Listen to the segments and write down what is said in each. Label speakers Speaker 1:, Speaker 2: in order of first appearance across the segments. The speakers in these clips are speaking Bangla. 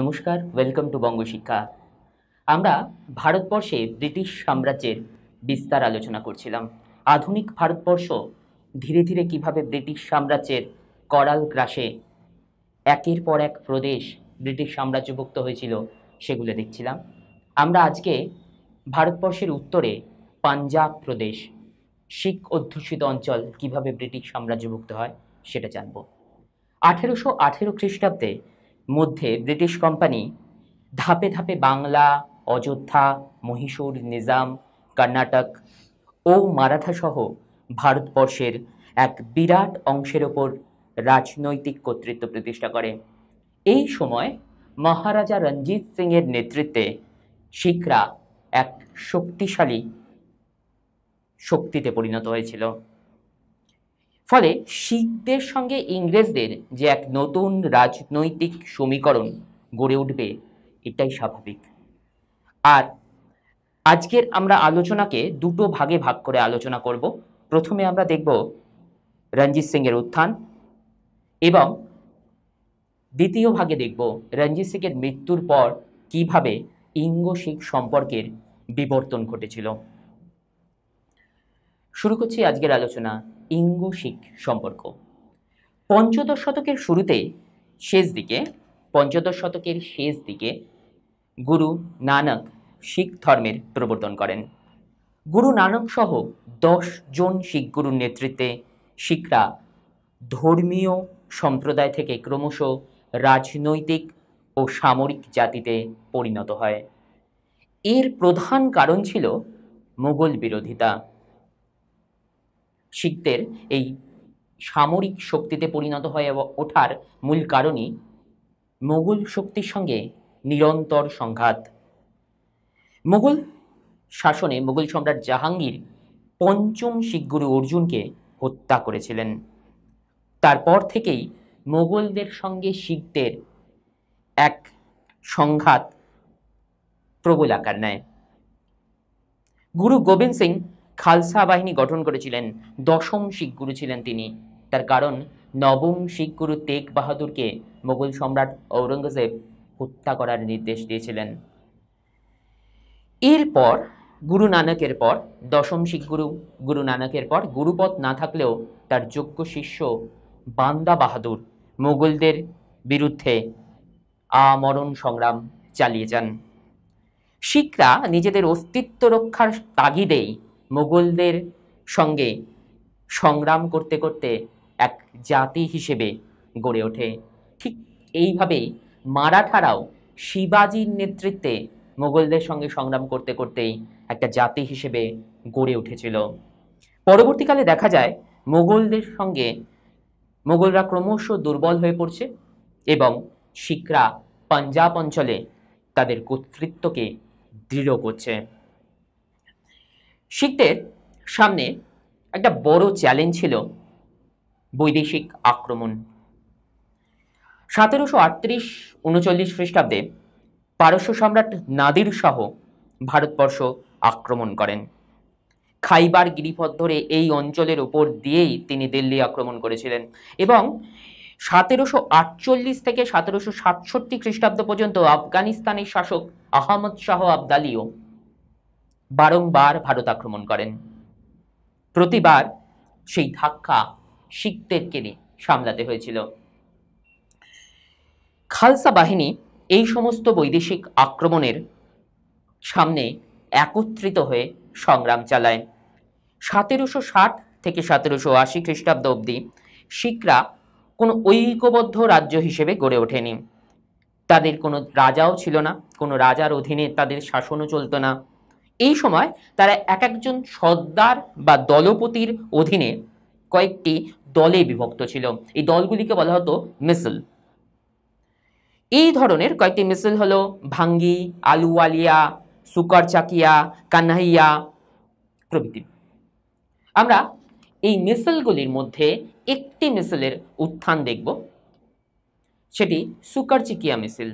Speaker 1: নমস্কার ওয়েলকাম টু বঙ্গশিক্ষা আমরা ভারতবর্ষে ব্রিটিশ সাম্রাজ্যের বিস্তার আলোচনা করছিলাম আধুনিক ভারতবর্ষ ধীরে ধীরে কিভাবে ব্রিটিশ সাম্রাজ্যের করাল গ্রাসে একের পর এক প্রদেশ ব্রিটিশ সাম্রাজ্যভুক্ত হয়েছিল সেগুলো দেখছিলাম আমরা আজকে ভারতবর্ষের উত্তরে পাঞ্জাব প্রদেশ শিখ অধ্যুষিত অঞ্চল কিভাবে ব্রিটিশ সাম্রাজ্যভুক্ত হয় সেটা জানব আঠেরোশো আঠেরো খ্রিস্টাব্দে মধ্যে ব্রিটিশ কোম্পানি ধাপে ধাপে বাংলা অযোধ্যা মহীশূর নিজাম কর্ণাটক ও মারাঠাসহ ভারতবর্ষের এক বিরাট অংশের ওপর রাজনৈতিক কর্তৃত্ব প্রতিষ্ঠা করে এই সময় মহারাজা রঞ্জিত সিংয়ের নেতৃত্বে শিখরা এক শক্তিশালী শক্তিতে পরিণত হয়েছিল ফলে শিখদের সঙ্গে ইংরেজদের যে এক নতুন রাজনৈতিক সমীকরণ গড়ে উঠবে এটাই স্বাভাবিক আর আজকের আমরা আলোচনাকে দুটো ভাগে ভাগ করে আলোচনা করব প্রথমে আমরা দেখব রঞ্জিত সিংয়ের উত্থান এবং দ্বিতীয় ভাগে দেখব রঞ্জিত সিংয়ের মৃত্যুর পর কিভাবে ইঙ্গ শিখ সম্পর্কের বিবর্তন ঘটেছিল শুরু করছি আজকের আলোচনা ইঙ্গ শিখ সম্পর্ক পঞ্চদশ শতকের শুরুতে শেষ দিকে পঞ্চদশ শতকের শেষ দিকে গুরু নানক শিখ ধর্মের প্রবর্তন করেন গুরু নানক সহ দশ জন শিখ গুরুর নেতৃত্বে শিখরা ধর্মীয় সম্প্রদায় থেকে ক্রমশ রাজনৈতিক ও সামরিক জাতিতে পরিণত হয় এর প্রধান কারণ ছিল মোগল বিরোধিতা শিখদের এই সামরিক শক্তিতে পরিণত হয়ে ওঠার মূল কারণই মোগল শক্তির সঙ্গে নিরন্তর সংঘাত মোগল শাসনে মোগল সম্রাট জাহাঙ্গীর পঞ্চম শিখগুরু অর্জুনকে হত্যা করেছিলেন তারপর থেকেই মোগলদের সঙ্গে শিখদের এক সংঘাত প্রবল আকার নেয় গুরু গোবিন্দ সিং খালসা বাহিনী গঠন করেছিলেন দশম শিখ গুরু ছিলেন তিনি তার কারণ নবম শিখ গুরু তেগ বাহাদুরকে মোগল সম্রাট ঔরঙ্গজেব হত্যা করার নির্দেশ দিয়েছিলেন এরপর গুরু নানকের পর দশম শিখ গুরু গুরু নানকের পর গুরুপথ না থাকলেও তার যোগ্য শিষ্য বান্দা বাহাদুর মোগলদের বিরুদ্ধে আমরণ সংগ্রাম চালিয়ে যান শিখরা নিজেদের অস্তিত্ব রক্ষার তাগিদেই মোগলদের সঙ্গে সংগ্রাম করতে করতে এক জাতি হিসেবে গড়ে ওঠে ঠিক এইভাবেই মারাঠারাও শিবাজির নেতৃত্বে মোগলদের সঙ্গে সংগ্রাম করতে করতেই একটা জাতি হিসেবে গড়ে উঠেছিল পরবর্তীকালে দেখা যায় মোগলদের সঙ্গে মোগলরা ক্রমশ দুর্বল হয়ে পড়ছে এবং শিখরা পাঞ্জাব অঞ্চলে তাদের কর্তৃত্বকে দৃঢ় করছে শিখদের সামনে একটা বড় চ্যালেঞ্জ ছিল বৈদেশিক আক্রমণ সতেরোশো আটত্রিশ উনচল্লিশ খ্রিস্টাব্দে পারস্য সম্রাট নাদির শাহ ভারতবর্ষ আক্রমণ করেন খাইবার গিরিপথ ধরে এই অঞ্চলের ওপর দিয়েই তিনি দিল্লি আক্রমণ করেছিলেন এবং সতেরোশো আটচল্লিশ থেকে সতেরোশো সাতষট্টি খ্রিস্টাব্দ পর্যন্ত আফগানিস্তানের শাসক আহমদ শাহ আবদালিও বারংবার ভারত আক্রমণ করেন প্রতিবার সেই ধাক্কা শিখদেরকে সামলাতে হয়েছিল খালসা বাহিনী এই সমস্ত বৈদেশিক আক্রমণের সামনে একত্রিত হয়ে সংগ্রাম চালায় সতেরোশো ষাট থেকে সতেরোশো আশি খ্রিস্টাব্দ অবধি শিখরা কোনো ঐক্যবদ্ধ রাজ্য হিসেবে গড়ে ওঠেনি তাদের কোনো রাজাও ছিল না কোনো রাজার অধীনে তাদের শাসনও চলত না এই সময় তারা এক একজন সর্দার বা দলপতির অধীনে কয়েকটি দলে বিভক্ত ছিল এই দলগুলিকে বলা হতো মিসল এই ধরনের কয়েকটি মিসল হলো ভাঙ্গি আলুওয়ালিয়া সুকারচাকিয়া চাকিয়া কান্নাহিয়া প্রভৃতি আমরা এই মিসেলগুলির মধ্যে একটি মিসলের উত্থান দেখব সেটি সুকারচিকিয়া মিসেল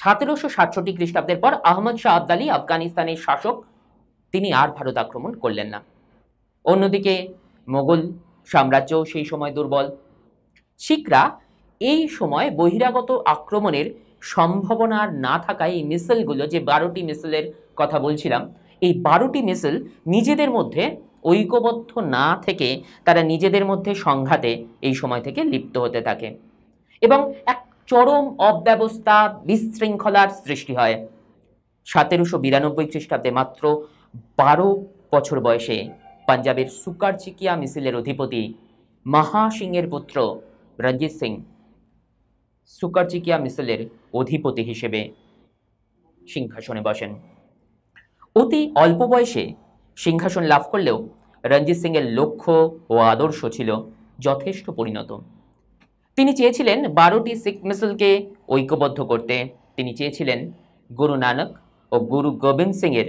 Speaker 1: সতেরোশো সাতষট্টি খ্রিস্টাব্দের পর আহমদ শাহ আবদালি আফগানিস্তানের শাসক তিনি আর ভারত আক্রমণ করলেন না অন্যদিকে মোগল সাম্রাজ্য সেই সময় দুর্বল শিখরা এই সময় বহিরাগত আক্রমণের সম্ভাবনা না থাকায় এই মিসাইলগুলো যে বারোটি মিসেলের কথা বলছিলাম এই বারোটি মিসেল নিজেদের মধ্যে ঐক্যবদ্ধ না থেকে তারা নিজেদের মধ্যে সংঘাতে এই সময় থেকে লিপ্ত হতে থাকে এবং এক চরম অব্যবস্থা বিশৃঙ্খলার সৃষ্টি হয় সতেরোশো বিরানব্বই খ্রিস্টাব্দে মাত্র বারো বছর বয়সে পাঞ্জাবের সুকারচিকিয়া মিছিলের অধিপতি মাহা সিংয়ের পুত্র রঞ্জিত সিং সুকারচিকিয়া মিছিলের অধিপতি হিসেবে সিংহাসনে বসেন অতি অল্প বয়সে সিংহাসন লাভ করলেও রঞ্জিত সিংয়ের লক্ষ্য ও আদর্শ ছিল যথেষ্ট পরিণত তিনি চেয়েছিলেন বারোটি শিখ মিসলকে ঐক্যবদ্ধ করতে তিনি চেয়েছিলেন গুরু নানক ও গুরু গোবিন্দ সিংয়ের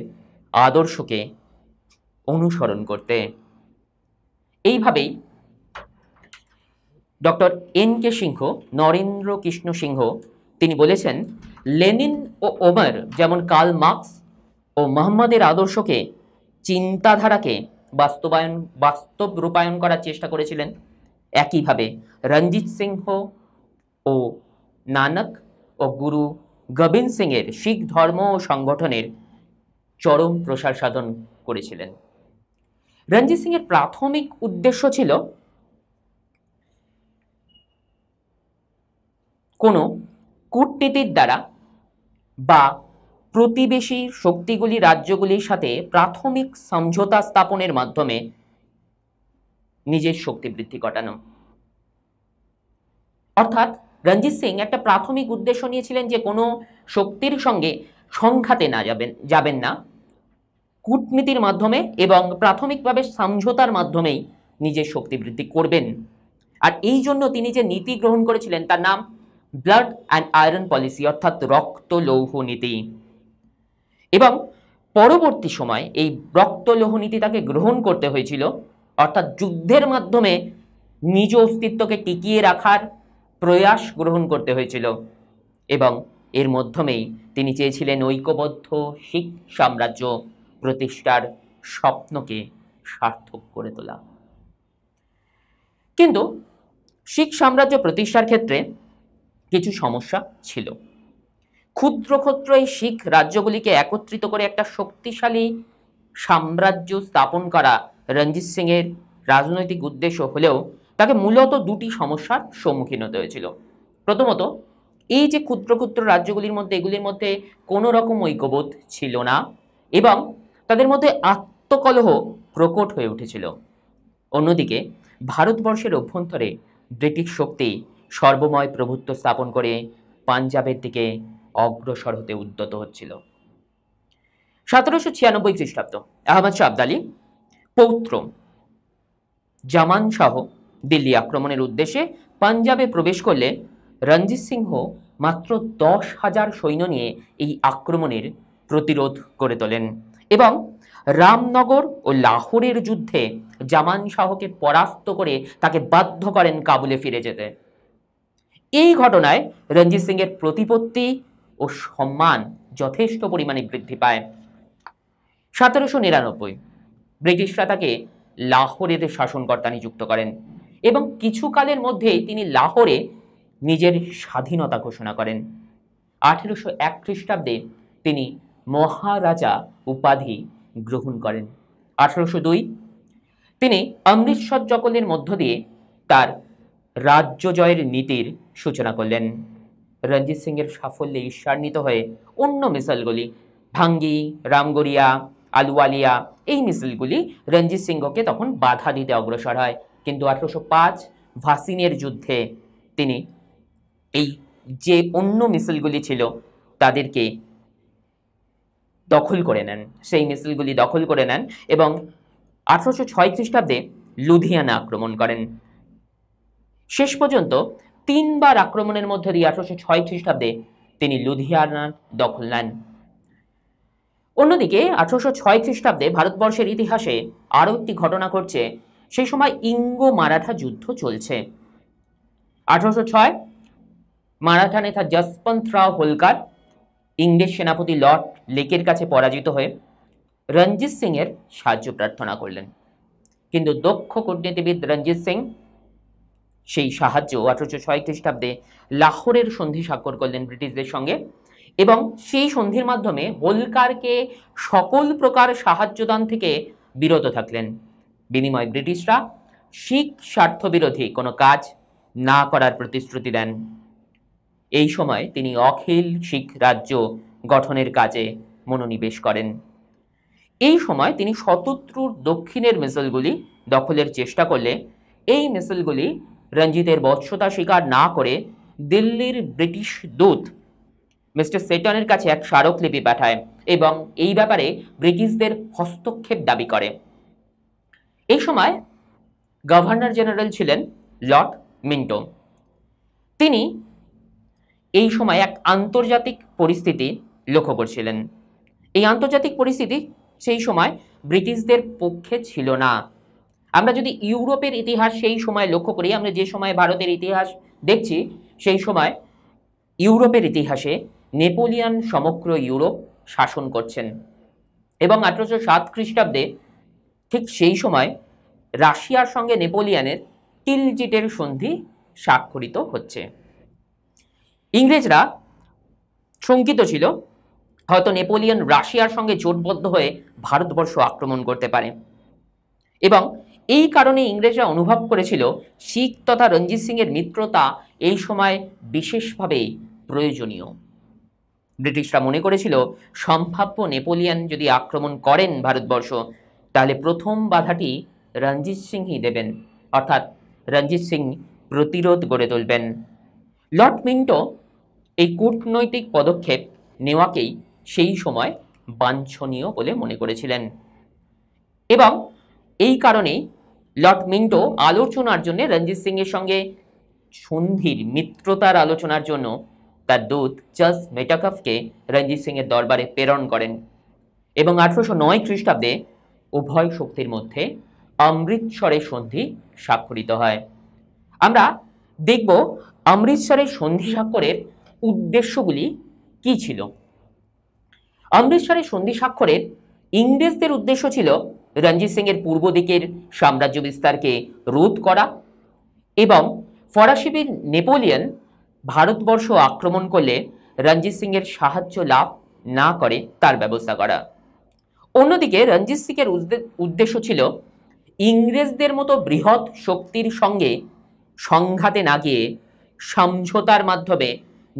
Speaker 1: আদর্শকে অনুসরণ করতে এইভাবেই doctor N K Sinha Narendra Krishna Sinha তিনি বলেছেন লেনিন ও ওমর যেমন কাল মার্কস ও মোহাম্মদের আদর্শকে চিন্তাধারাকে বাস্তবায়ন বাস্তব রূপায়ণ করার চেষ্টা করেছিলেন একইভাবে রঞ্জিত সিংহ ও নানক ও গুরু গোবিন্দ সিংয়ের শিখ ধর্ম ও সংগঠনের চরম প্রসার সাধন করেছিলেন রঞ্জিত সিংয়ের প্রাথমিক উদ্দেশ্য ছিল কোনো কূটনীতির দ্বারা বা প্রতিবেশী শক্তিগুলি রাজ্যগুলির সাথে প্রাথমিক সমঝোতা স্থাপনের মাধ্যমে নিজের শক্তি বৃদ্ধি ঘটানো অর্থাৎ রঞ্জিত সিং একটা প্রাথমিক উদ্দেশ্য নিয়েছিলেন যে কোনো শক্তির সঙ্গে সংঘাতে না যাবেন যাবেন না কূটনীতির মাধ্যমে এবং প্রাথমিকভাবে সমঝোতার মাধ্যমেই নিজের শক্তি বৃদ্ধি করবেন আর এই জন্য তিনি যে নীতি গ্রহণ করেছিলেন তার নাম ব্লাড অ্যান্ড আয়রন পলিসি অর্থাৎ রক্ত লৌহ নীতি এবং পরবর্তী সময় এই রক্ত লৌহ নীতি তাকে গ্রহণ করতে হয়েছিল অর্থাৎ যুদ্ধের মাধ্যমে নিজ অস্তিত্বকে টিকিয়ে রাখার প্রয়াস গ্রহণ করতে হয়েছিল এবং এর মাধ্যমেই তিনি চেয়েছিলেন ঐক্যবদ্ধ শিখ সাম্রাজ্য প্রতিষ্ঠার স্বপ্নকে সার্থক করে তোলা কিন্তু শিখ সাম্রাজ্য প্রতিষ্ঠার ক্ষেত্রে কিছু সমস্যা ছিল ক্ষুদ্র ক্ষুদ্র এই শিখ রাজ্যগুলিকে একত্রিত করে একটা শক্তিশালী সাম্রাজ্য স্থাপন করা রঞ্জিত সিংয়ের রাজনৈতিক উদ্দেশ্য হলেও তাকে মূলত দুটি সমস্যার সম্মুখীন হতে হয়েছিল প্রথমত এই যে ক্ষুদ্র ক্ষুদ্র রাজ্যগুলির মধ্যে এগুলির মধ্যে কোনো রকম ঐক্যবোধ ছিল না এবং তাদের মধ্যে আত্মকলহ প্রকট হয়ে উঠেছিল অন্যদিকে ভারতবর্ষের অভ্যন্তরে ব্রিটিশ শক্তি সর্বময় প্রভুত্ব স্থাপন করে পাঞ্জাবের দিকে অগ্রসর হতে উদ্যত হচ্ছিল সতেরোশো ছিয়ানব্বই খ্রিস্টাব্দ আহমদ শাহ আবদালি পৌত্র জামান শাহ দিল্লি আক্রমণের উদ্দেশ্যে পাঞ্জাবে প্রবেশ করলে রঞ্জিৎ সিংহ মাত্র দশ হাজার সৈন্য নিয়ে এই আক্রমণের প্রতিরোধ করে তোলেন এবং রামনগর ও লাহোরের যুদ্ধে জামান শাহকে পরাস্ত করে তাকে বাধ্য করেন কাবুলে ফিরে যেতে এই ঘটনায় রঞ্জিত সিংয়ের প্রতিপত্তি ও সম্মান যথেষ্ট পরিমাণে বৃদ্ধি পায় সতেরোশো নিরানব্বই ব্রিটিশরা তাকে লাহোরের শাসনকর্তা নিযুক্ত করেন এবং কিছুকালের মধ্যেই তিনি লাহোরে নিজের স্বাধীনতা ঘোষণা করেন আঠেরোশো এক খ্রিস্টাব্দে তিনি মহারাজা উপাধি গ্রহণ করেন আঠারোশো দুই তিনি অমৃতসর জকলের মধ্য দিয়ে তার রাজ্য জয়ের নীতির সূচনা করলেন রঞ্জিত সিংয়ের সাফল্যে ঈর্ষান্বিত হয়ে অন্য মিসালগুলি ভাঙ্গি রামগড়িয়া আলুয়ালিয়া এই মিছিলগুলি রঞ্জিত সিংহকে তখন বাধা দিতে অগ্রসর হয় কিন্তু আঠেরোশো পাঁচ ভাসিনের যুদ্ধে তিনি এই যে অন্য মিছিলগুলি ছিল তাদেরকে দখল করে নেন সেই মিছিলগুলি দখল করে নেন এবং আঠারোশো ছয় খ্রিস্টাব্দে লুধিয়ানা আক্রমণ করেন শেষ পর্যন্ত তিনবার আক্রমণের মধ্যে দিয়ে আঠারোশো ছয় খ্রিস্টাব্দে তিনি লুধিয়ানা দখল নেন অন্যদিকে আঠারোশো ছয় খ্রিস্টাব্দে ভারতবর্ষের ইতিহাসে আরও একটি ঘটনা ঘটছে সেই সময় ইঙ্গো মারাঠা যুদ্ধ চলছে আঠারোশো ছয় মারাঠা নেতা জসপন্ত রাও হোলকার ইংরেজ সেনাপতি লর্ড লেকের কাছে পরাজিত হয়ে রঞ্জিত সিংয়ের সাহায্য প্রার্থনা করলেন কিন্তু দক্ষ কূটনীতিবিদ রঞ্জিত সিং সেই সাহায্য আঠারোশো ছয় খ্রিস্টাব্দে লাহোরের সন্ধি স্বাক্ষর করলেন ব্রিটিশদের সঙ্গে এবং সেই সন্ধির মাধ্যমে হোলকারকে সকল প্রকার সাহায্যদান থেকে বিরত থাকলেন বিনিময় ব্রিটিশরা শিখ স্বার্থবিরোধী কোনো কাজ না করার প্রতিশ্রুতি দেন এই সময় তিনি অখিল শিখ রাজ্য গঠনের কাজে মনোনিবেশ করেন এই সময় তিনি শতত্রুর দক্ষিণের মিসলগুলি দখলের চেষ্টা করলে এই মিসলগুলি রঞ্জিতের বৎসতা স্বীকার না করে দিল্লির ব্রিটিশ দূত মিস্টার সেটনের কাছে এক স্মারকলিপি পাঠায় এবং এই ব্যাপারে ব্রিটিশদের হস্তক্ষেপ দাবি করে এই সময় গভর্নর জেনারেল ছিলেন লর্ড মিন্টো তিনি এই সময় এক আন্তর্জাতিক পরিস্থিতি লক্ষ্য করছিলেন এই আন্তর্জাতিক পরিস্থিতি সেই সময় ব্রিটিশদের পক্ষে ছিল না আমরা যদি ইউরোপের ইতিহাস সেই সময় লক্ষ্য করি আমরা যে সময় ভারতের ইতিহাস দেখছি সেই সময় ইউরোপের ইতিহাসে নেপোলিয়ান সমগ্র ইউরোপ শাসন করছেন এবং আঠেরোশো সাত খ্রিস্টাব্দে ঠিক সেই সময় রাশিয়ার সঙ্গে নেপোলিয়ানের টিলজিটের সন্ধি স্বাক্ষরিত হচ্ছে ইংরেজরা শঙ্কিত ছিল হয়তো নেপোলিয়ন রাশিয়ার সঙ্গে জোটবদ্ধ হয়ে ভারতবর্ষ আক্রমণ করতে পারে এবং এই কারণে ইংরেজরা অনুভব করেছিল শিখ তথা রঞ্জিত সিংয়ের মিত্রতা এই সময় বিশেষভাবে প্রয়োজনীয় ব্রিটিশরা মনে করেছিল সম্ভাব্য নেপোলিয়ান যদি আক্রমণ করেন ভারতবর্ষ তাহলে প্রথম বাধাটি রঞ্জিত সিংই দেবেন অর্থাৎ রঞ্জিত সিং প্রতিরোধ গড়ে তুলবেন লর্ড মিন্টো এই কূটনৈতিক পদক্ষেপ নেওয়াকেই সেই সময় বাঞ্ছনীয় বলে মনে করেছিলেন এবং এই কারণেই লর্ড মিন্টো আলোচনার জন্য রঞ্জিত সিংয়ের সঙ্গে সন্ধির মিত্রতার আলোচনার জন্য তার দূত চার্লস মেটাকাফকে রঞ্জিত সিংয়ের দরবারে প্রেরণ করেন এবং আঠারোশো নয় খ্রিস্টাব্দে উভয় শক্তির মধ্যে অমৃতসরের সন্ধি স্বাক্ষরিত হয় আমরা দেখব অমৃতসরের সন্ধি স্বাক্ষরের উদ্দেশ্যগুলি কি ছিল অমৃতসরের সন্ধি স্বাক্ষরের ইংরেজদের উদ্দেশ্য ছিল রঞ্জিত সিংয়ের পূর্ব দিকের সাম্রাজ্য বিস্তারকে রোধ করা এবং ফরাসিবীর নেপোলিয়ন ভারতবর্ষ আক্রমণ করলে রঞ্জিত সিংয়ের সাহায্য লাভ না করে তার ব্যবস্থা করা অন্যদিকে রঞ্জিত সিংয়ের উদ্দেশ্য ছিল ইংরেজদের মতো বৃহৎ শক্তির সঙ্গে সংঘাতে না গিয়ে সমঝোতার মাধ্যমে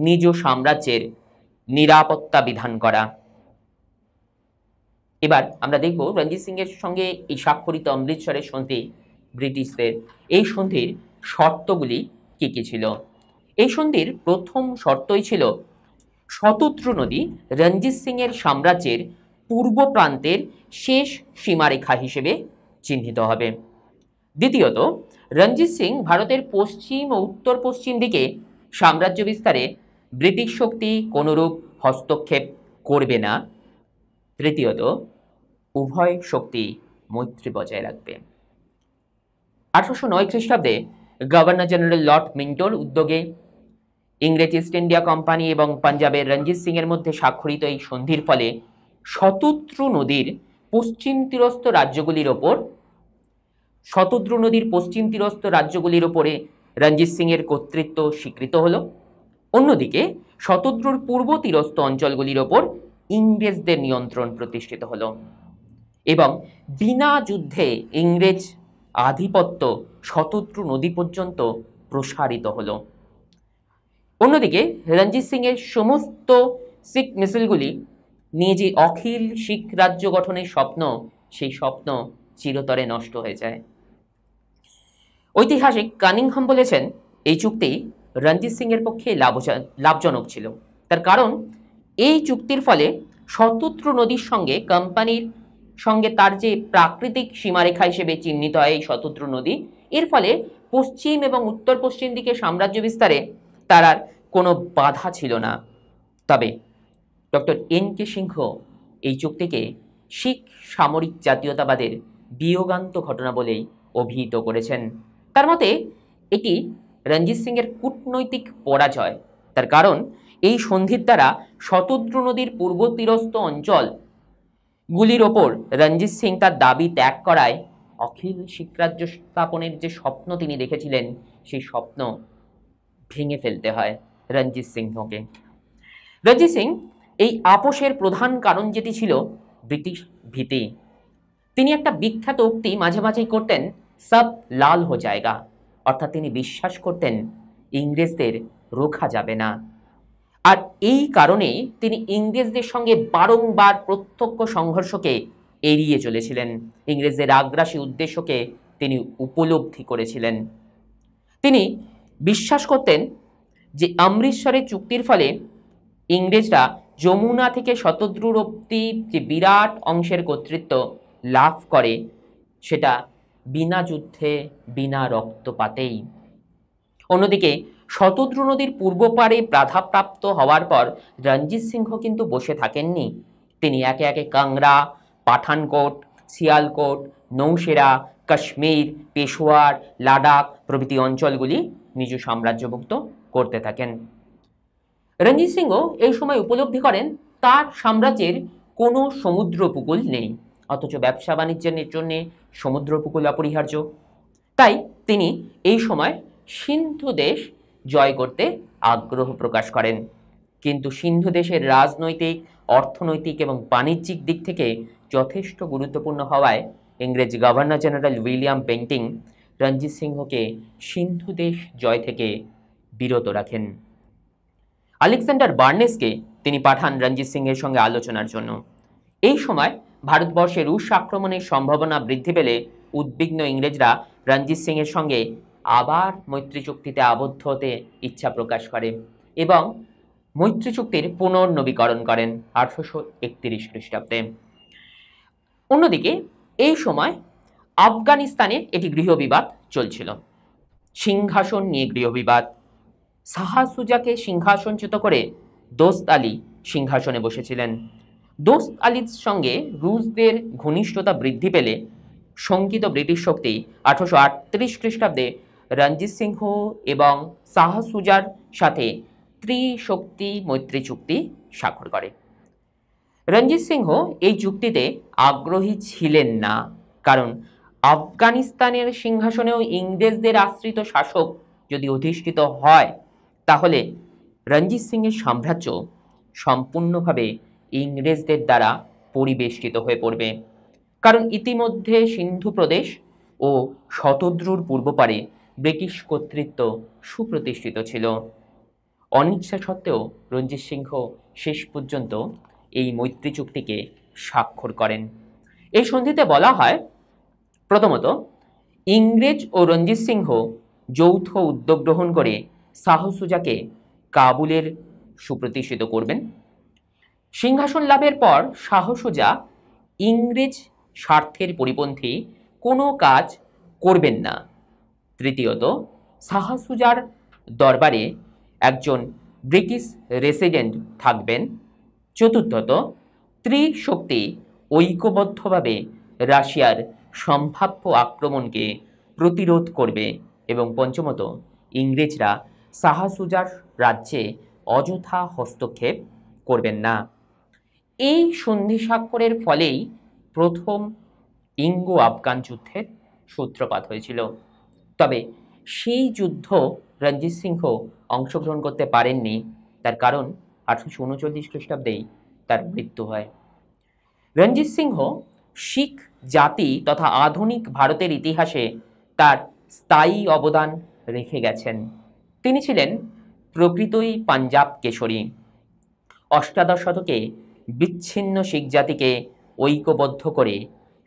Speaker 1: নিজ সাম্রাজ্যের নিরাপত্তা বিধান করা এবার আমরা দেখব রঞ্জিত সিংয়ের সঙ্গে এই স্বাক্ষরিত অমৃতসরের সন্ধি ব্রিটিশদের এই সন্ধির শর্তগুলি কী কী ছিল এই সন্ধির প্রথম শর্তই ছিল শতত্র নদী রঞ্জিত সিংয়ের সাম্রাজ্যের পূর্ব প্রান্তের শেষ সীমারেখা হিসেবে চিহ্নিত হবে দ্বিতীয়ত রঞ্জিত সিং ভারতের পশ্চিম ও উত্তর পশ্চিম দিকে সাম্রাজ্য বিস্তারে ব্রিটিশ শক্তি কোনোরূপ হস্তক্ষেপ করবে না তৃতীয়ত উভয় শক্তি মৈত্রী বজায় রাখবে আঠারোশো নয় খ্রিস্টাব্দে গভর্নর জেনারেল লর্ড মিন্টোর উদ্যোগে ইংরেজ ইস্ট ইন্ডিয়া কোম্পানি এবং পাঞ্জাবের রঞ্জিত সিংয়ের মধ্যে স্বাক্ষরিত এই সন্ধির ফলে শতদ্রু নদীর পশ্চিম তীরস্থ রাজ্যগুলির ওপর শতদ্রু নদীর পশ্চিম তীরস্থ রাজ্যগুলির ওপরে রঞ্জিত সিংয়ের কর্তৃত্ব স্বীকৃত হল অন্যদিকে শতদ্রুর পূর্ব তীরস্থ অঞ্চলগুলির ওপর ইংরেজদের নিয়ন্ত্রণ প্রতিষ্ঠিত হল এবং বিনা যুদ্ধে ইংরেজ আধিপত্য শতদ্রু নদী পর্যন্ত প্রসারিত হলো অন্যদিকে রঞ্জিত সিংয়ের সমস্ত শিখ মিছিলগুলি নিয়ে যে অখিল শিখ রাজ্য গঠনের স্বপ্ন সেই স্বপ্ন চিরতরে নষ্ট হয়ে যায় ঐতিহাসিক কানিংহাম বলেছেন এই চুক্তি রঞ্জিত সিংয়ের পক্ষে লাভজনক ছিল তার কারণ এই চুক্তির ফলে শতত্র নদীর সঙ্গে কোম্পানির সঙ্গে তার যে প্রাকৃতিক সীমারেখা হিসেবে চিহ্নিত হয় এই শতত্র নদী এর ফলে পশ্চিম এবং উত্তর পশ্চিম দিকে সাম্রাজ্য বিস্তারে তার আর কোনো বাধা ছিল না তবে ডক্টর এন কে সিংহ এই চুক্তিকে শিখ সামরিক জাতীয়তাবাদের বিয়োগান্ত ঘটনা বলেই অভিহিত করেছেন তার মতে এটি রঞ্জিত সিংয়ের কূটনৈতিক পরাজয় তার কারণ এই সন্ধির দ্বারা শতদ্রু নদীর পূর্ব তীরস্থ অঞ্চল গুলির ওপর রঞ্জিত সিং তার দাবি ত্যাগ করায় অখিল শিক্ষারাজ্য স্থাপনের যে স্বপ্ন তিনি দেখেছিলেন সেই স্বপ্ন ভেঙে ফেলতে হয় রঞ্জিত সিংহকে রঞ্জিত সিং এই আপোষের প্রধান কারণ যেটি ছিল ব্রিটিশ ভীতি তিনি একটা বিখ্যাত উক্তি মাঝে মাঝেই করতেন সব লাল হো জায়গা অর্থাৎ তিনি বিশ্বাস করতেন ইংরেজদের রোখা যাবে না আর এই কারণেই তিনি ইংরেজদের সঙ্গে বারংবার প্রত্যক্ষ সংঘর্ষকে এড়িয়ে চলেছিলেন ইংরেজদের আগ্রাসী উদ্দেশ্যকে তিনি উপলব্ধি করেছিলেন তিনি বিশ্বাস করতেন যে অমৃতসরের চুক্তির ফলে ইংরেজরা যমুনা থেকে শতদ্রুর যে বিরাট অংশের কর্তৃত্ব লাভ করে সেটা বিনা যুদ্ধে বিনা রক্তপাতেই অন্যদিকে শতদ্রু নদীর পূর্ব পারে প্রাধাপ্রাপ্ত হওয়ার পর রঞ্জিত সিংহ কিন্তু বসে থাকেননি তিনি একে একে কাংরা পাঠানকোট সিয়ালকোট নৌসেরা কাশ্মীর পেশোয়ার লাদাখ প্রভৃতি অঞ্চলগুলি নিজ সাম্রাজ্যভুক্ত করতে থাকেন রঞ্জিত সিংহ এই সময় উপলব্ধি করেন তার সাম্রাজ্যের কোনো সমুদ্র উপকূল নেই অথচ ব্যবসা বাণিজ্যের জন্যে সমুদ্র উপকূল অপরিহার্য তাই তিনি এই সময় সিন্ধু দেশ জয় করতে আগ্রহ প্রকাশ করেন কিন্তু সিন্ধু দেশের রাজনৈতিক অর্থনৈতিক এবং বাণিজ্যিক দিক থেকে যথেষ্ট গুরুত্বপূর্ণ হওয়ায় ইংরেজ governor general William Bentinck Ranjit সিংহকে সিন্ধু দেশ জয় থেকে বিরত রাখেন আলেকজান্ডার বার্নেসকে তিনি পাঠান রঞ্জিৎ সিংহের সঙ্গে আলোচনার জন্য এই সময় ভারতবর্ষে রুশ আক্রমণের সম্ভাবনা বৃদ্ধি পেলে উদ্বিগ্ন ইংরেজরা রঞ্জিৎ সিংয়ের সঙ্গে আবার মৈত্রী চুক্তিতে আবদ্ধ হতে ইচ্ছা প্রকাশ করে এবং মৈত্রী চুক্তির পুনর্নবীকরণ করেন আঠারোশো একত্রিশ খ্রিস্টাব্দে অন্যদিকে এই সময় আফগানিস্তানে এটি গৃহবিবাদ চলছিল সিংহাসন নিয়ে গৃহবিবাদ সাহাসুজাকে সিংহাসনচ্যুত করে দোস্ত আলী সিংহাসনে বসেছিলেন দোস্ত আলীর সঙ্গে রুশদের ঘনিষ্ঠতা বৃদ্ধি পেলে শঙ্কিত ব্রিটিশ শক্তি আঠারোশো আটত্রিশ খ্রিস্টাব্দে রঞ্জিত সিংহ এবং সাহাসুজার সাথে ত্রিশক্তি মৈত্রী চুক্তি স্বাক্ষর করে রঞ্জিত সিংহ এই চুক্তিতে আগ্রহী ছিলেন না কারণ আফগানিস্তানের সিংহাসনেও ইংরেজদের আশ্রিত শাসক যদি অধিষ্ঠিত হয় তাহলে রঞ্জিত সিংহের সাম্রাজ্য সম্পূর্ণভাবে ইংরেজদের দ্বারা পরিবেষ্টিত হয়ে পড়বে কারণ ইতিমধ্যে সিন্ধু প্রদেশ ও শতদ্রুর পূর্বপারে ব্রিটিশ কর্তৃত্ব সুপ্রতিষ্ঠিত ছিল অনিচ্ছা সত্ত্বেও রঞ্জিত সিংহ শেষ পর্যন্ত এই মৈত্রী চুক্তিকে স্বাক্ষর করেন এই সন্ধিতে বলা হয় প্রথমত ইংরেজ ও রঞ্জিত সিংহ যৌথ উদ্যোগ গ্রহণ করে শাহসুজাকে কাবুলের সুপ্রতিষ্ঠিত করবেন সিংহাসন লাভের পর সাহসুজা ইংরেজ স্বার্থের পরিপন্থী কোনো কাজ করবেন না তৃতীয়ত সাহসুজার দরবারে একজন ব্রিটিশ রেসিডেন্ট থাকবেন চতুর্থত ত্রিশক্তি ঐক্যবদ্ধভাবে রাশিয়ার সম্ভাব্য আক্রমণকে প্রতিরোধ করবে এবং পঞ্চমত ইংরেজরা সাহাসুজার রাজ্যে অযথা হস্তক্ষেপ করবেন না এই সন্ধি স্বাক্ষরের ফলেই প্রথম ইঙ্গো আফগান যুদ্ধের সূত্রপাত হয়েছিল তবে সেই যুদ্ধ রঞ্জিত সিংহ অংশগ্রহণ করতে পারেননি তার কারণ আঠারোশো উনচল্লিশ খ্রিস্টাব্দেই তার মৃত্যু হয় রঞ্জিত সিংহ শিখ জাতি তথা আধুনিক ভারতের ইতিহাসে তার স্থায়ী অবদান রেখে গেছেন তিনি ছিলেন প্রকৃতই পাঞ্জাব কেশরী অষ্টাদশ শতকে বিচ্ছিন্ন শিখ জাতিকে ঐক্যবদ্ধ করে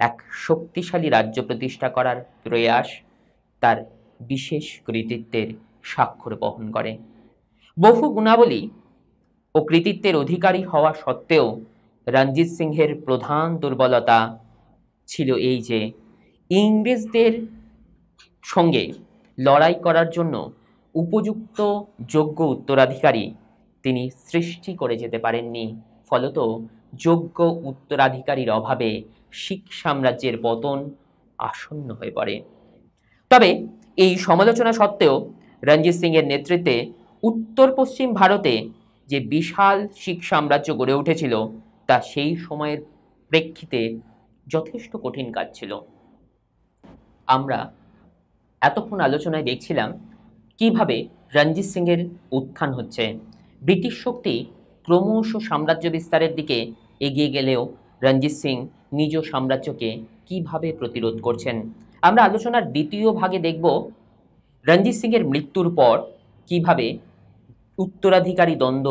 Speaker 1: এক শক্তিশালী রাজ্য প্রতিষ্ঠা করার প্রয়াস তার বিশেষ কৃতিত্বের স্বাক্ষর বহন করে বহু গুণাবলী ও কৃতিত্বের অধিকারী হওয়া সত্ত্বেও রঞ্জিত সিংহের প্রধান দুর্বলতা ছিল এই যে ইংরেজদের সঙ্গে লড়াই করার জন্য উপযুক্ত যোগ্য উত্তরাধিকারী তিনি সৃষ্টি করে যেতে পারেননি ফলত যোগ্য উত্তরাধিকারীর অভাবে শিখ সাম্রাজ্যের পতন আসন্ন হয়ে পড়ে তবে এই সমালোচনা সত্ত্বেও রঞ্জিত সিংয়ের নেতৃত্বে উত্তর পশ্চিম ভারতে যে বিশাল শিখ সাম্রাজ্য গড়ে উঠেছিল তা সেই সময়ের প্রেক্ষিতে যথেষ্ট কঠিন কাজ ছিল আমরা এতক্ষণ আলোচনায় দেখছিলাম কিভাবে রঞ্জিত সিংয়ের উত্থান হচ্ছে ব্রিটিশ শক্তি ক্রমশ সাম্রাজ্য বিস্তারের দিকে এগিয়ে গেলেও রঞ্জিত সিং নিজ সাম্রাজ্যকে কিভাবে প্রতিরোধ করছেন আমরা আলোচনার দ্বিতীয় ভাগে দেখব রঞ্জিত সিংয়ের মৃত্যুর পর কিভাবে উত্তরাধিকারী দ্বন্দ্ব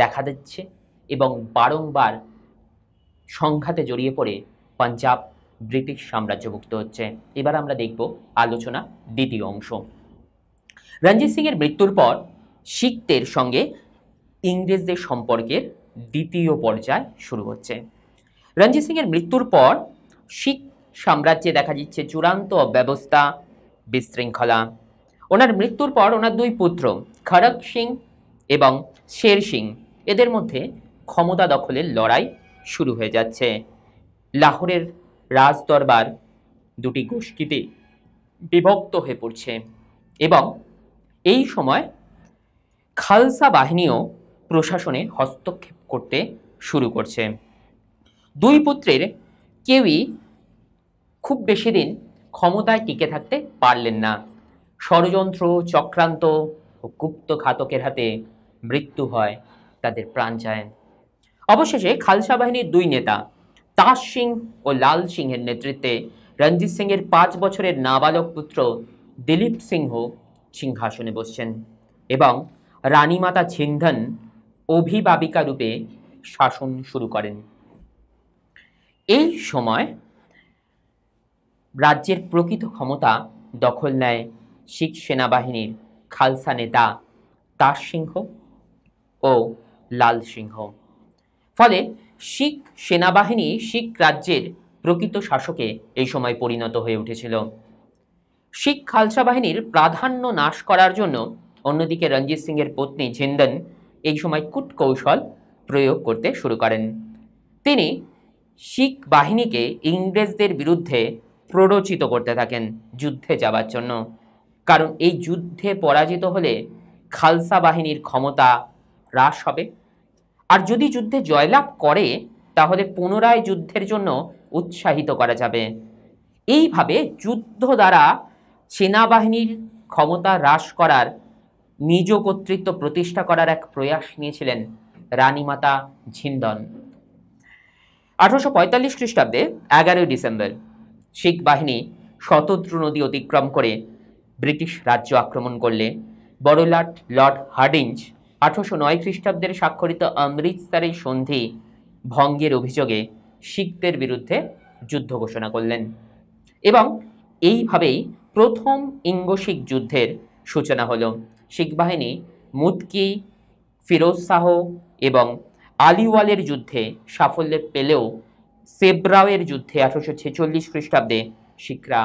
Speaker 1: দেখা দিচ্ছে এবং বারংবার সংঘাতে জড়িয়ে পড়ে পাঞ্জাব ব্রিটিশ সাম্রাজ্যভুক্ত হচ্ছে এবার আমরা দেখব আলোচনা দ্বিতীয় অংশ রঞ্জিত সিংয়ের মৃত্যুর পর শিখদের সঙ্গে ইংরেজদের সম্পর্কের দ্বিতীয় পর্যায় শুরু হচ্ছে রঞ্জিত সিংয়ের মৃত্যুর পর শিখ সাম্রাজ্যে দেখা দিচ্ছে চূড়ান্ত অব্যবস্থা বিশৃঙ্খলা ওনার মৃত্যুর পর ওনার দুই পুত্র খড়গ সিং এবং শের সিং এদের মধ্যে ক্ষমতা দখলের লড়াই শুরু হয়ে যাচ্ছে লাহোরের রাজদরবার দুটি গোষ্ঠীতে বিভক্ত হয়ে পড়ছে এবং এই সময় খালসা বাহিনীও প্রশাসনে হস্তক্ষেপ করতে শুরু করছে দুই পুত্রের কেউই খুব বেশি দিন ক্ষমতায় টিকে থাকতে পারলেন না ষড়যন্ত্র চক্রান্ত ও গুপ্ত ঘাতকের হাতে মৃত্যু হয় তাদের প্রাণ যায় অবশেষে খালসা বাহিনীর দুই নেতা তাস সিং ও লাল সিংহের নেতৃত্বে রঞ্জিত সিংয়ের পাঁচ বছরের নাবালক পুত্র দিলীপ সিংহ সিংহাসনে বসছেন এবং রানীমাতা ছিন্ধন অভিভাবিকা রূপে শাসন শুরু করেন এই সময় রাজ্যের প্রকৃত ক্ষমতা দখল নেয় শিখ সেনাবাহিনীর খালসা নেতা তাস সিংহ ও লাল সিংহ ফলে শিখ সেনাবাহিনী শিখ রাজ্যের প্রকৃত শাসকে এই সময় পরিণত হয়ে উঠেছিল শিখ খালসা বাহিনীর প্রাধান্য নাশ করার জন্য অন্যদিকে রঞ্জিত সিংয়ের পত্নী ঝিন্দন এই সময় কূটকৌশল কৌশল প্রয়োগ করতে শুরু করেন তিনি শিখ বাহিনীকে ইংরেজদের বিরুদ্ধে প্ররোচিত করতে থাকেন যুদ্ধে যাওয়ার জন্য কারণ এই যুদ্ধে পরাজিত হলে খালসা বাহিনীর ক্ষমতা হ্রাস হবে আর যদি যুদ্ধে জয়লাভ করে তাহলে পুনরায় যুদ্ধের জন্য উৎসাহিত করা যাবে এইভাবে যুদ্ধ দ্বারা সেনাবাহিনীর ক্ষমতা হ্রাস করার নিজ কর্তৃত্ব প্রতিষ্ঠা করার এক প্রয়াস নিয়েছিলেন রানীমাতা ঝিন্দন আঠারোশো পঁয়তাল্লিশ খ্রিস্টাব্দে এগারোই ডিসেম্বর শিখ বাহিনী শতদ্রু নদী অতিক্রম করে ব্রিটিশ রাজ্য আক্রমণ করলে বড়লাট লর্ড হার্ডিঞ্জ আঠারোশো নয় খ্রিস্টাব্দের স্বাক্ষরিত অমৃতসরের সন্ধি ভঙ্গের অভিযোগে শিখদের বিরুদ্ধে যুদ্ধ ঘোষণা করলেন এবং এইভাবেই প্রথম শিখ যুদ্ধের সূচনা হল শিখ বাহিনী মুতকি ফিরোজ শাহ এবং আলিওয়ালের যুদ্ধে সাফল্য পেলেও সেব্রাওয়ের যুদ্ধে আঠারোশো ছেচল্লিশ খ্রিস্টাব্দে শিখরা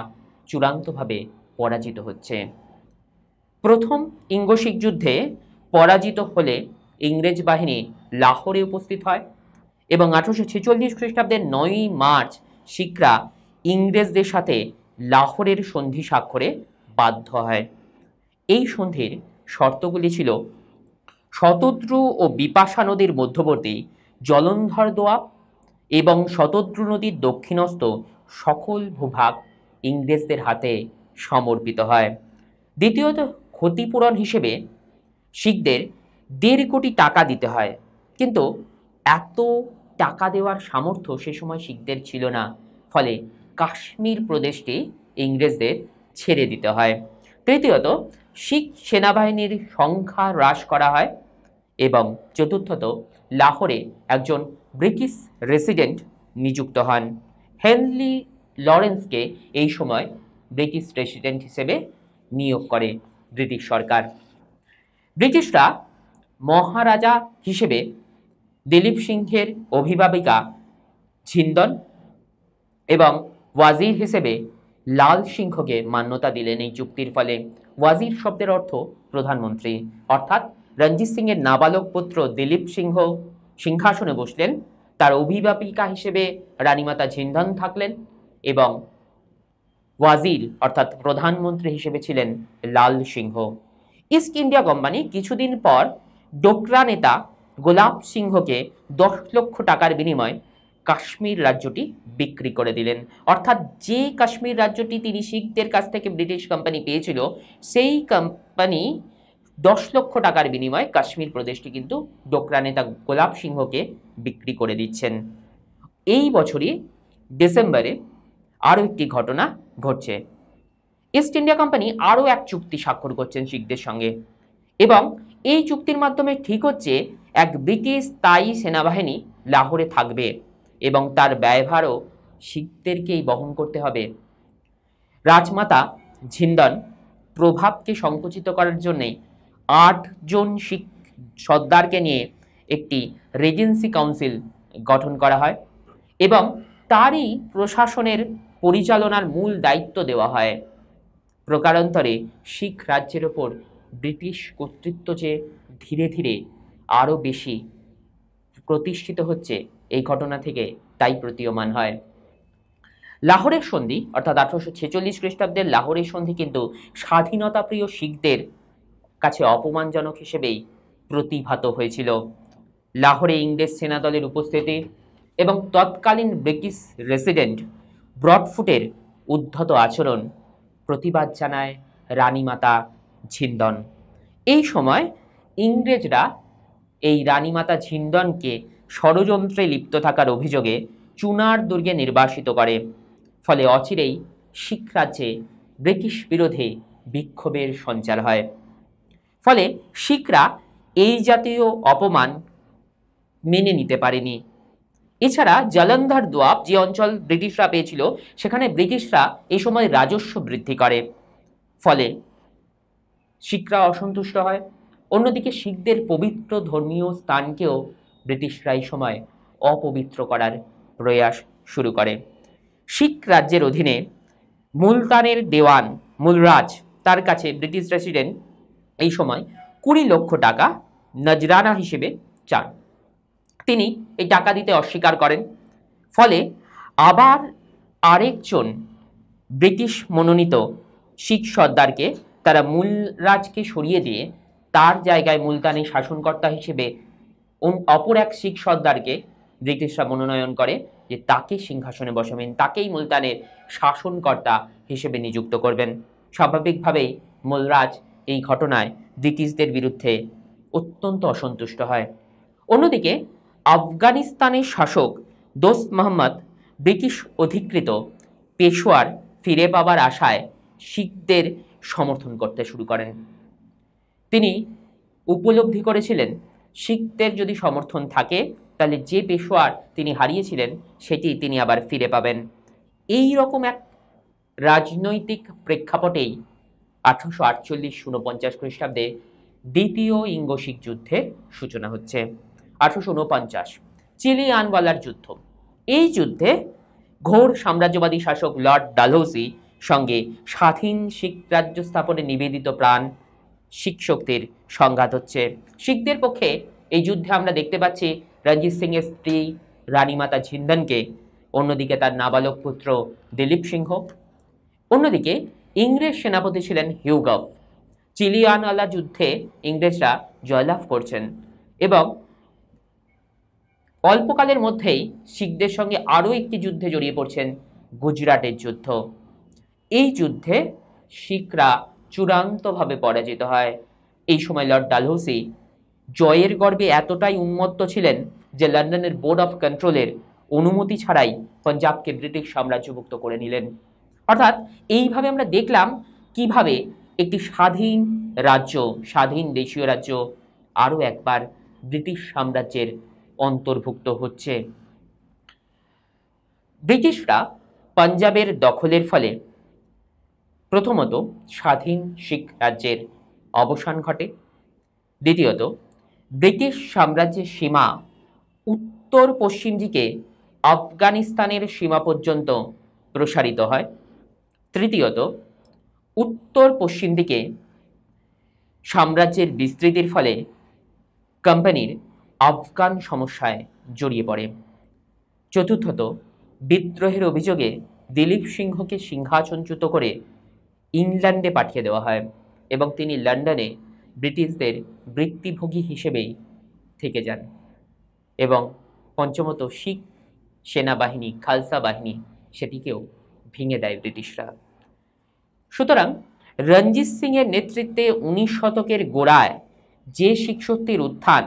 Speaker 1: চূড়ান্তভাবে পরাজিত হচ্ছে প্রথম শিখ যুদ্ধে পরাজিত হলে ইংরেজ বাহিনী লাহোরে উপস্থিত হয় এবং আঠারোশো ছেচল্লিশ খ্রিস্টাব্দের নয়ই মার্চ শিখরা ইংরেজদের সাথে লাহোরের সন্ধি স্বাক্ষরে বাধ্য হয় এই সন্ধির শর্তগুলি ছিল শতদ্রু ও বিপাশা নদীর মধ্যবর্তী জলন্ধর দোয়াব এবং শতদ্রু নদীর দক্ষিণস্থ সকল ভূভাগ ইংরেজদের হাতে সমর্পিত হয় দ্বিতীয়ত ক্ষতিপূরণ হিসেবে শিখদের দেড় কোটি টাকা দিতে হয় কিন্তু এত টাকা দেওয়ার সামর্থ্য সে সময় শিখদের ছিল না ফলে কাশ্মীর প্রদেশটি ইংরেজদের ছেড়ে দিতে হয় তৃতীয়ত শিখ সেনাবাহিনীর সংখ্যা হ্রাস করা হয় এবং চতুর্থত লাহোরে একজন ব্রিটিশ রেসিডেন্ট নিযুক্ত হন হেনলি লরেন্সকে এই সময় ব্রিটিশ রেসিডেন্ট হিসেবে নিয়োগ করে ব্রিটিশ সরকার ব্রিটিশরা মহারাজা হিসেবে দিলীপ সিংহের অভিভাবিকা ঝিন্দন এবং ওয়াজির হিসেবে লাল সিংহকে মান্যতা দিলেন এই চুক্তির ফলে ওয়াজির শব্দের অর্থ প্রধানমন্ত্রী অর্থাৎ রঞ্জিত সিংয়ের নাবালক পুত্র দিলীপ সিংহ সিংহাসনে বসলেন তার অভিভাবিকা হিসেবে রানীমাতা ঝিন্দন থাকলেন এবং ওয়াজির অর্থাৎ প্রধানমন্ত্রী হিসেবে ছিলেন Lal Singh East India Company কিছুদিন পর ডোকরা নেতা গোলাপ সিংহকে দশ লক্ষ টাকার বিনিময়ে কাশ্মীর রাজ্যটি বিক্রি করে দিলেন অর্থাৎ যে কাশ্মীর রাজ্যটি তিনি শিখদের কাছ থেকে ব্রিটিশ কোম্পানি পেয়েছিল সেই কোম্পানি দশ লক্ষ টাকার বিনিময়ে কাশ্মীর প্রদেশটি কিন্তু ডোকরা নেতা গোলাপ সিংহকে বিক্রি করে দিচ্ছেন এই বছরই ডিসেম্বরে আরও একটি ঘটনা ঘটছে ইস্ট ইন্ডিয়া কোম্পানি আরও এক চুক্তি স্বাক্ষর করছেন শিখদের সঙ্গে এবং এই চুক্তির মাধ্যমে ঠিক হচ্ছে এক ব্রিটিশ স্থায়ী সেনাবাহিনী লাহোরে থাকবে এবং তার ব্যয়ভারও শিখদেরকেই বহন করতে হবে রাজমাতা ঝিন্দন প্রভাবকে সংকুচিত করার জন্যেই আটজন শিখ সর্দারকে নিয়ে একটি রেজেন্সি কাউন্সিল গঠন করা হয় এবং তারই প্রশাসনের পরিচালনার মূল দায়িত্ব দেওয়া হয় প্রকারান্তরে শিখ রাজ্যের ওপর ব্রিটিশ কর্তৃত্ব যে ধীরে ধীরে আরও বেশি প্রতিষ্ঠিত হচ্ছে এই ঘটনা থেকে তাই প্রতীয়মান হয় লাহোরের সন্ধি অর্থাৎ আঠারোশো ছেচল্লিশ খ্রিস্টাব্দের লাহোরের সন্ধি কিন্তু স্বাধীনতাপ্রিয় শিখদের কাছে অপমানজনক হিসেবেই প্রতিভাত হয়েছিল লাহোরে ইংরেজ সেনাদলের উপস্থিতি এবং তৎকালীন ব্রিটিশ রেসিডেন্ট ব্রডফুটের উদ্ধত আচরণ প্রতিবাদ জানায় রানীমাতা ঝিন্দন এই সময় ইংরেজরা এই রানীমাতা ঝিন্দনকে ষড়যন্ত্রে লিপ্ত থাকার অভিযোগে চুনার দুর্গে নির্বাসিত করে ফলে অচিরেই শিখ রাজ্যে ব্রিটিশ বিরোধে বিক্ষোভের সঞ্চার হয় ফলে শিখরা এই জাতীয় অপমান মেনে নিতে পারেনি এছাড়া জলন্ধর দোয়াব যে অঞ্চল ব্রিটিশরা পেয়েছিল সেখানে ব্রিটিশরা এই সময় রাজস্ব বৃদ্ধি করে ফলে শিখরা অসন্তুষ্ট হয় অন্যদিকে শিখদের পবিত্র ধর্মীয় স্থানকেও ব্রিটিশরা এই সময় অপবিত্র করার প্রয়াস শুরু করে শিখ রাজ্যের অধীনে মুলতানের দেওয়ান মূলরাজ তার কাছে ব্রিটিশ প্রেসিডেন্ট এই সময় কুড়ি লক্ষ টাকা নজরানা হিসেবে চান তিনি এই টাকা দিতে অস্বীকার করেন ফলে আবার আরেকজন ব্রিটিশ মনোনীত শিখ সর্দারকে তারা মূলরাজকে সরিয়ে দিয়ে তার জায়গায় মুলতানি শাসনকর্তা হিসেবে অপর এক শিখ সর্দারকে ব্রিটিশরা মনোনয়ন করে যে তাকে সিংহাসনে বসাবেন তাকেই মুলতানের শাসনকর্তা হিসেবে নিযুক্ত করবেন স্বাভাবিকভাবেই মূলরাজ এই ঘটনায় ব্রিটিশদের বিরুদ্ধে অত্যন্ত অসন্তুষ্ট হয় অন্যদিকে আফগানিস্তানের শাসক দোস্ত মোহাম্মদ ব্রিটিশ অধিকৃত পেশোয়ার ফিরে পাবার আশায় শিখদের সমর্থন করতে শুরু করেন তিনি উপলব্ধি করেছিলেন শিখদের যদি সমর্থন থাকে তাহলে যে পেশোয়ার তিনি হারিয়েছিলেন সেটি তিনি আবার ফিরে পাবেন এই রকম এক রাজনৈতিক প্রেক্ষাপটেই আঠারোশো আটচল্লিশ ঊনপঞ্চাশ খ্রিস্টাব্দে দ্বিতীয় ইঙ্গ শিখ যুদ্ধের সূচনা হচ্ছে আঠারোশো উনপঞ্চাশ চিলি আনওয়ালার যুদ্ধ এই যুদ্ধে ঘোর সাম্রাজ্যবাদী শাসক লর্ড ডালহৌসি সঙ্গে স্বাধীন শিখ রাজ্য স্থাপনে নিবেদিত প্রাণ শিখ শক্তির সংঘাত হচ্ছে শিখদের পক্ষে এই যুদ্ধে আমরা দেখতে পাচ্ছি রঞ্জিত সিংয়ের স্ত্রী রানীমাতা ঝিন্দনকে অন্যদিকে তার নাবালক পুত্র দিলীপ সিংহ অন্যদিকে ইংরেজ সেনাপতি ছিলেন হিউগফ চিলিয়ানওয়ালা যুদ্ধে ইংরেজরা জয়লাভ করছেন এবং অল্পকালের মধ্যেই শিখদের সঙ্গে আরও একটি যুদ্ধে জড়িয়ে পড়ছেন গুজরাটের যুদ্ধ এই যুদ্ধে শিখরা চূড়ান্তভাবে পরাজিত হয় এই সময় লর্ড ডালহৌসি জয়ের গর্বে এতটাই উন্মত্ত ছিলেন যে লন্ডনের বোর্ড অফ কন্ট্রোলের অনুমতি ছাড়াই পঞ্জাবকে ব্রিটিশ সাম্রাজ্যভুক্ত করে নিলেন অর্থাৎ এইভাবে আমরা দেখলাম কিভাবে একটি স্বাধীন রাজ্য স্বাধীন দেশীয় রাজ্য আরও একবার ব্রিটিশ সাম্রাজ্যের অন্তর্ভুক্ত হচ্ছে ব্রিটিশরা পাঞ্জাবের দখলের ফলে প্রথমত স্বাধীন শিখ রাজ্যের অবসান ঘটে দ্বিতীয়ত ব্রিটিশ সাম্রাজ্যের সীমা উত্তর পশ্চিম দিকে আফগানিস্তানের সীমা পর্যন্ত প্রসারিত হয় তৃতীয়ত উত্তর পশ্চিম দিকে সাম্রাজ্যের বিস্তৃতির ফলে কোম্পানির আফগান সমস্যায় জড়িয়ে পড়ে চতুর্থত বিদ্রোহের অভিযোগে দিলীপ সিংহকে সিংহাসনচ্যুত করে ইংল্যান্ডে পাঠিয়ে দেওয়া হয় এবং তিনি লন্ডনে ব্রিটিশদের বৃত্তিভোগী হিসেবেই থেকে যান এবং পঞ্চমত শিখ সেনাবাহিনী খালসা বাহিনী সেটিকেও ভেঙে দেয় ব্রিটিশরা সুতরাং রঞ্জিত সিংয়ের নেতৃত্বে উনিশ শতকের গোড়ায় যে শিখ শক্তির উত্থান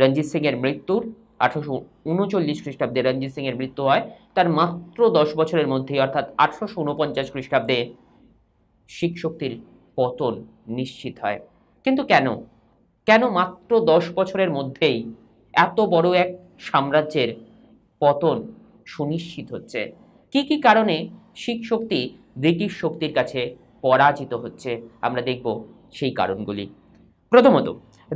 Speaker 1: রঞ্জিত সিংয়ের মৃত্যুর আঠারোশো উনচল্লিশ খ্রিস্টাব্দে রঞ্জিত সিংয়ের মৃত্যু হয় তার মাত্র দশ বছরের মধ্যেই অর্থাৎ আঠারোশো উনপঞ্চাশ খ্রিস্টাব্দে শিখ শক্তির পতন নিশ্চিত হয় কিন্তু কেন কেন মাত্র দশ বছরের মধ্যেই এত বড় এক সাম্রাজ্যের পতন সুনিশ্চিত হচ্ছে কি কি কারণে শিখ শক্তি ব্রিটিশ শক্তির কাছে পরাজিত হচ্ছে আমরা দেখব সেই কারণগুলি প্রথমত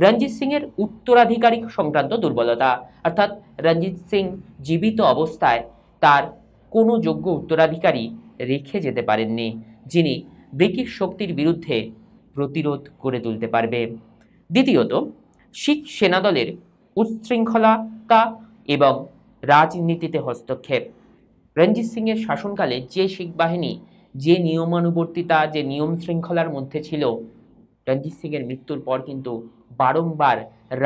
Speaker 1: রঞ্জিত সিংয়ের উত্তরাধিকারী সংক্রান্ত দুর্বলতা অর্থাৎ রঞ্জিত সিং জীবিত অবস্থায় তার কোনো যোগ্য উত্তরাধিকারী রেখে যেতে পারেননি যিনি ব্রিটিশ শক্তির বিরুদ্ধে প্রতিরোধ করে তুলতে পারবে দ্বিতীয়ত শিখ সেনাদলের উচ্ছৃঙ্খলতা এবং রাজনীতিতে হস্তক্ষেপ রঞ্জিত সিংয়ের শাসনকালে যে শিখ বাহিনী যে নিয়মানুবর্তিতা যে নিয়ম শৃঙ্খলার মধ্যে ছিল রঞ্জিত সিংয়ের মৃত্যুর পর কিন্তু বারংবার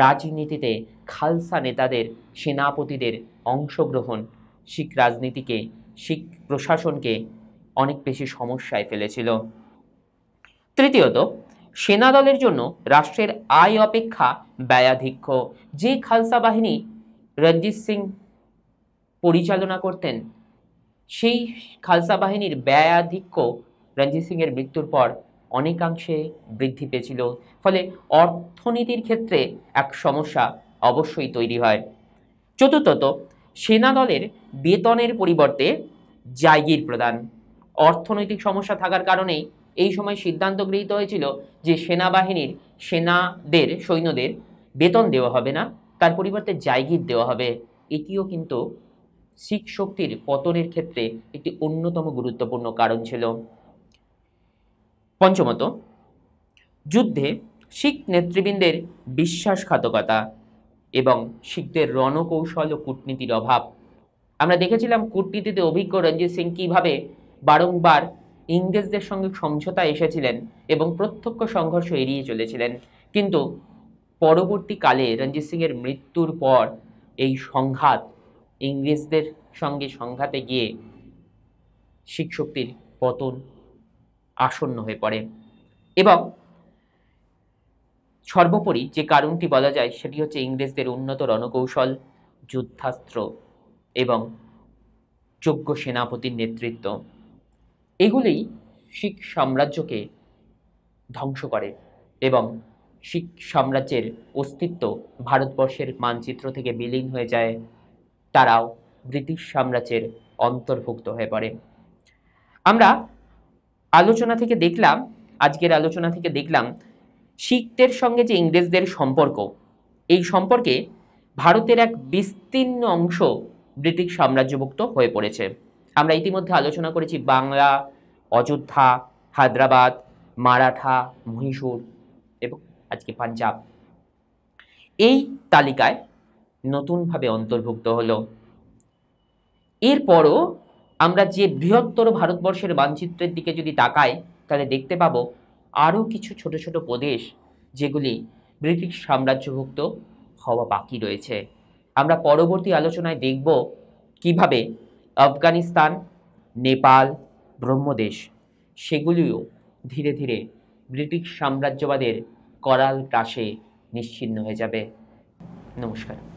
Speaker 1: রাজনীতিতে খালসা নেতাদের সেনাপতিদের অংশগ্রহণ শিখ রাজনীতিকে শিখ প্রশাসনকে অনেক বেশি সমস্যায় ফেলেছিল তৃতীয়ত সেনা দলের জন্য রাষ্ট্রের আয় অপেক্ষা ব্যয়াধিক্য যে খালসা বাহিনী রঞ্জিৎ সিং পরিচালনা করতেন সেই খালসা বাহিনীর ব্যয়াধিক্য রঞ্জিত সিংয়ের মৃত্যুর পর অনেকাংশে বৃদ্ধি পেয়েছিল ফলে অর্থনীতির ক্ষেত্রে এক সমস্যা অবশ্যই তৈরি হয় চতুর্থত সেনা দলের বেতনের পরিবর্তে জায়গির প্রদান অর্থনৈতিক সমস্যা থাকার কারণেই এই সময় সিদ্ধান্ত গৃহীত হয়েছিল যে সেনাবাহিনীর সেনাদের সৈন্যদের বেতন দেওয়া হবে না তার পরিবর্তে জায়গির দেওয়া হবে এটিও কিন্তু শিখ শক্তির পতনের ক্ষেত্রে একটি অন্যতম গুরুত্বপূর্ণ কারণ ছিল পঞ্চমত যুদ্ধে শিখ নেতৃবৃন্দের বিশ্বাসঘাতকতা এবং শিখদের রণকৌশল ও কূটনীতির অভাব আমরা দেখেছিলাম কূটনীতিতে অভিজ্ঞ রঞ্জিত সিং কীভাবে বারংবার ইংরেজদের সঙ্গে সমঝোতা এসেছিলেন এবং প্রত্যক্ষ সংঘর্ষ এড়িয়ে চলেছিলেন কিন্তু পরবর্তীকালে রঞ্জিত সিংয়ের মৃত্যুর পর এই সংঘাত ইংরেজদের সঙ্গে সংঘাতে গিয়ে শিখ শক্তির পতন আসন্ন হয়ে পড়ে এবং সর্বোপরি যে কারণটি বলা যায় সেটি হচ্ছে ইংরেজদের উন্নত রণকৌশল যুদ্ধাস্ত্র এবং যোগ্য সেনাপতির নেতৃত্ব এগুলি শিখ সাম্রাজ্যকে ধ্বংস করে এবং শিখ সাম্রাজ্যের অস্তিত্ব ভারতবর্ষের মানচিত্র থেকে বিলীন হয়ে যায় তারাও ব্রিটিশ সাম্রাজ্যের অন্তর্ভুক্ত হয়ে পড়ে আমরা আলোচনা থেকে দেখলাম আজকের আলোচনা থেকে দেখলাম শিখদের সঙ্গে যে ইংরেজদের সম্পর্ক এই সম্পর্কে ভারতের এক বিস্তীর্ণ অংশ ব্রিটিশ সাম্রাজ্যভুক্ত হয়ে পড়েছে আমরা ইতিমধ্যে আলোচনা করেছি বাংলা অযোধ্যা হায়দ্রাবাদ মারাঠা মহীশূর এবং আজকে পাঞ্জাব এই তালিকায় নতুনভাবে অন্তর্ভুক্ত হলো এরপরও আমরা যে বৃহত্তর ভারতবর্ষের মানচিত্রের দিকে যদি তাকাই তাহলে দেখতে পাব আরও কিছু ছোট ছোট প্রদেশ যেগুলি ব্রিটিশ সাম্রাজ্যভুক্ত হওয়া বাকি রয়েছে আমরা পরবর্তী আলোচনায় দেখব কিভাবে আফগানিস্তান নেপাল ব্রহ্মদেশ সেগুলিও ধীরে ধীরে ব্রিটিশ সাম্রাজ্যবাদের করাল কাশে নিশ্চিন্ন হয়ে যাবে নমস্কার